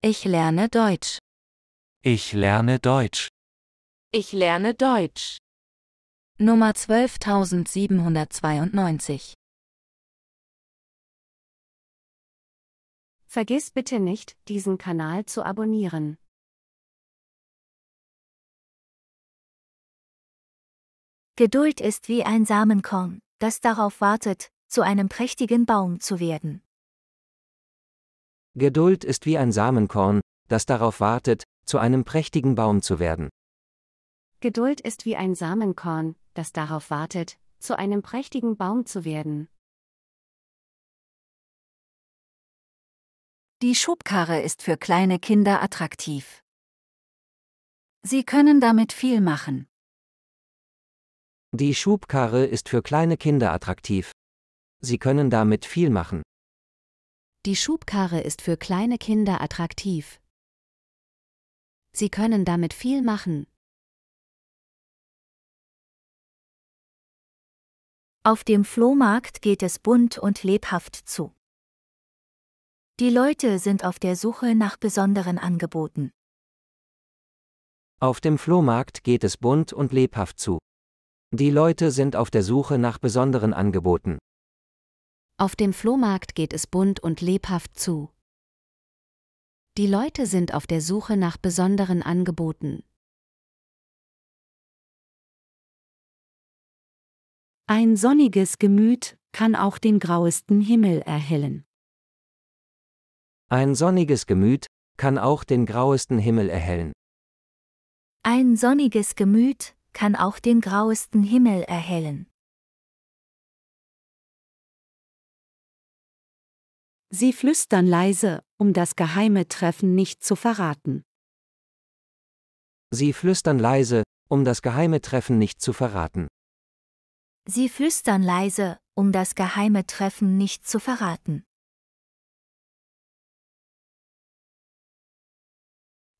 Ich lerne Deutsch. Ich lerne Deutsch. Ich lerne Deutsch. Nummer 12792. Vergiss bitte nicht, diesen Kanal zu abonnieren. Geduld ist wie ein Samenkorn, das darauf wartet, zu einem prächtigen Baum zu werden. Geduld ist wie ein Samenkorn, das darauf wartet, zu einem prächtigen Baum zu werden. Geduld ist wie ein Samenkorn, das darauf wartet, zu einem prächtigen Baum zu werden. Die Schubkarre ist für kleine Kinder attraktiv. Sie können damit viel machen. Die Schubkarre ist für kleine Kinder attraktiv. Sie können damit viel machen. Die Schubkarre ist für kleine Kinder attraktiv. Sie können damit viel machen. Auf dem Flohmarkt geht es bunt und lebhaft zu. Die Leute sind auf der Suche nach besonderen Angeboten. Auf dem Flohmarkt geht es bunt und lebhaft zu. Die Leute sind auf der Suche nach besonderen Angeboten. Auf dem Flohmarkt geht es bunt und lebhaft zu. Die Leute sind auf der Suche nach besonderen Angeboten. Ein sonniges Gemüt kann auch den grauesten Himmel erhellen. Ein sonniges Gemüt kann auch den grauesten Himmel erhellen. Ein sonniges Gemüt kann auch den grauesten Himmel erhellen. Sie flüstern leise, um das geheime Treffen nicht zu verraten. Sie flüstern leise, um das geheime Treffen nicht zu verraten. Sie flüstern leise, um das geheime Treffen nicht zu verraten.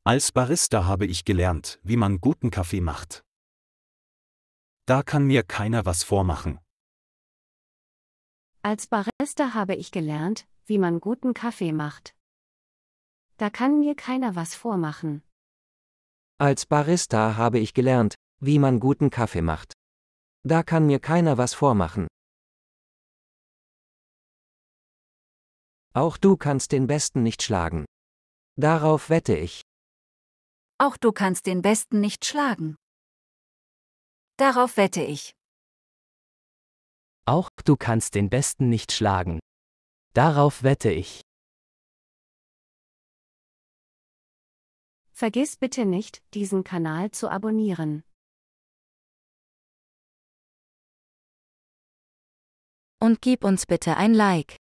Als Barista habe ich gelernt, wie man guten Kaffee macht. Da kann mir keiner was vormachen. Als Barista habe ich gelernt, wie man guten Kaffee macht. Da kann mir keiner was vormachen. Als Barista habe ich gelernt, wie man guten Kaffee macht. Da kann mir keiner was vormachen. Auch du kannst den Besten nicht schlagen. Darauf wette ich. Auch du kannst den Besten nicht schlagen. Darauf wette ich. Auch du kannst den Besten nicht schlagen. Darauf wette ich. Vergiss bitte nicht, diesen Kanal zu abonnieren. Und gib uns bitte ein Like.